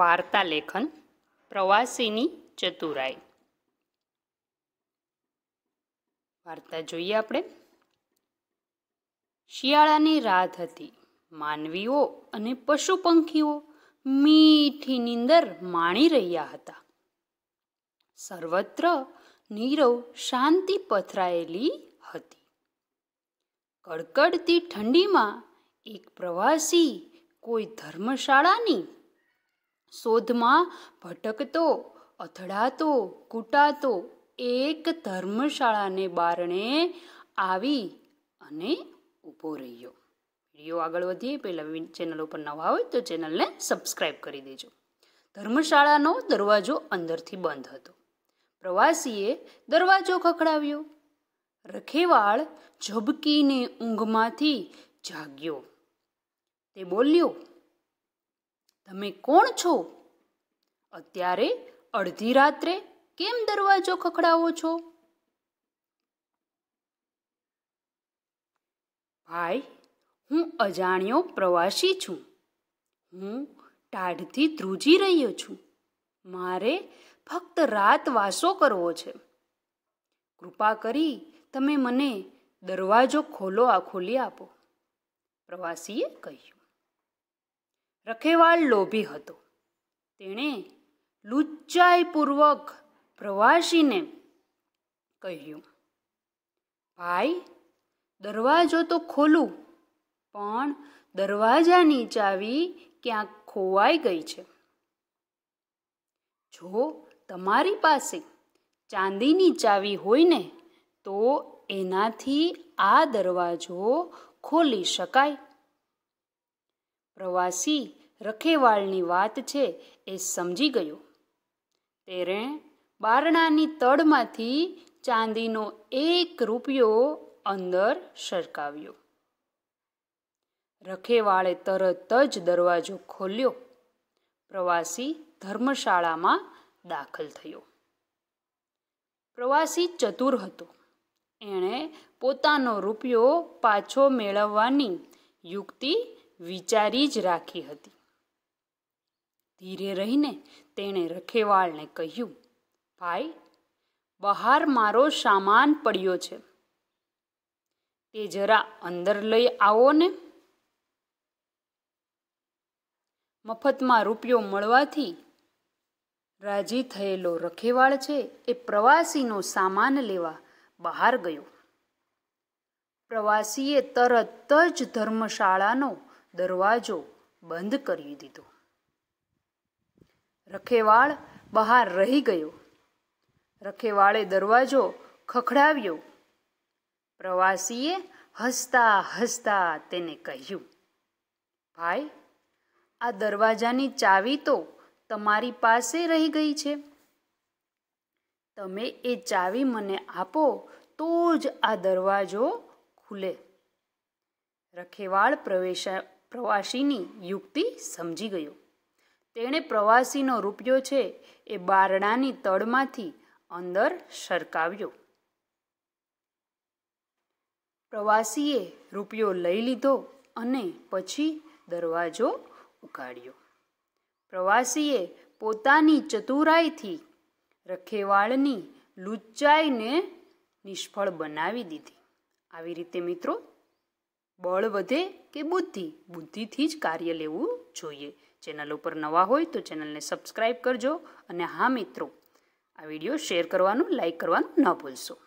વાર્તા લેખન પ્રવાસીની ચતુરાઈ વાર્તા જોઈએ આપણે શિયાળાની રાત હતી માનવીઓ અને પશુ પંખીઓ મીઠી નીંદર માણી રહ્યા હતા સર્વત્ર નીરવ શાંતિ પથરાયેલી હતી કડકડતી ઠંડીમાં એક પ્રવાસી કોઈ ધર્મશાળાની શોધમાં ભટકતો અથડાતો કૂટાતો એક ધર્મશાળાને બારણે આવી અને ઊભો રહ્યો વિડીયો આગળ વધીએ પહેલાં ચેનલ ઉપર નવા હોય તો ચેનલને સબસ્ક્રાઈબ કરી દેજો ધર્મશાળાનો દરવાજો અંદરથી બંધ હતો પ્રવાસીએ દરવાજો ખખડાવ્યો રખેવાળ ઝબકીને ઊંઘમાંથી જાગ્યો તે બોલ્યો તમે કોણ છો અત્યારે અડધી રાત્રે કેમ દરવાજો ખખડાવો છો ભાઈ હું અજાણ્યો પ્રવાસી છું હું ટાઢથી ધ્રુજી રહ્યો છું મારે ફક્ત રાત વાસો કરવો છે કૃપા કરી તમે મને દરવાજો ખોલો આ ખોલી આપો પ્રવાસીએ કહ્યું રખેવાળ લોભી હતો તેણે લુચ્ચાઈપૂર્વક પ્રવાસીને કહ્યું ભાઈ દરવાજો તો ખોલું પણ દરવાજાની ચાવી ક્યાંક ખોવાઈ ગઈ છે જો તમારી પાસે ચાંદીની ચાવી હોય ને તો એનાથી આ દરવાજો ખોલી શકાય પ્રવાસી રખેવાળની વાત છે એ સમજી ગયો તેણે બારણાની તળમાંથી ચાંદીનો એક રૂપિયો અંદર સરકાવ્યો રખેવાળે તરત જ દરવાજો ખોલ્યો પ્રવાસી ધર્મશાળામાં દાખલ થયો પ્રવાસી ચતુર હતો એણે પોતાનો રૂપિયો પાછો મેળવવાની યુક્તિ વિચારી જ રાખી હતી ધીરે રહીને તેણે રખેવાળને કહ્યું ભાઈ બહાર મારો સામાન પડ્યો છે તે જરા અંદર લઈ આવો ને મફતમાં રૂપિયો મળવાથી રાજી થયેલો રખેવાળ છે એ પ્રવાસીનો સામાન લેવા બહાર ગયો પ્રવાસીએ તરત જ ધર્મશાળાનો દરવાજો બંધ કરી દીધો રખેવાળ બહાર રહી ગયો રખેવાળે દરવાજો ખખડાવ્યો પ્રવાસીએ હસતા હસતા તેને કહ્યું ભાઈ આ દરવાજાની ચાવી તો તમારી પાસે રહી ગઈ છે તમે એ ચાવી મને આપો તો જ આ દરવાજો ખુલે રખેવાળ પ્રવેશા પ્રવાસીની યુક્તિ સમજી ગયો તેણે પ્રવાસીનો રૂપિયો છે એ બારણાની તળમાંથી અંદર સરકાવ્યો પ્રવાસીએ રૂપિયો લઈ લીધો અને પછી દરવાજો ઉગાડ્યો પ્રવાસીએ પોતાની ચતુરાઈથી રખેવાળની લુચ્ચાઈને નિષ્ફળ બનાવી દીધી આવી રીતે મિત્રો બળ વધે કે બુદ્ધિ બુદ્ધિથી જ કાર્ય લેવું જોઈએ ચેનલ ઉપર નવા હોય તો ચેનલને સબસ્ક્રાઈબ કરજો અને હા મિત્રો આ વિડીયો શેર કરવાનું લાઇક કરવાનું ન ભૂલશો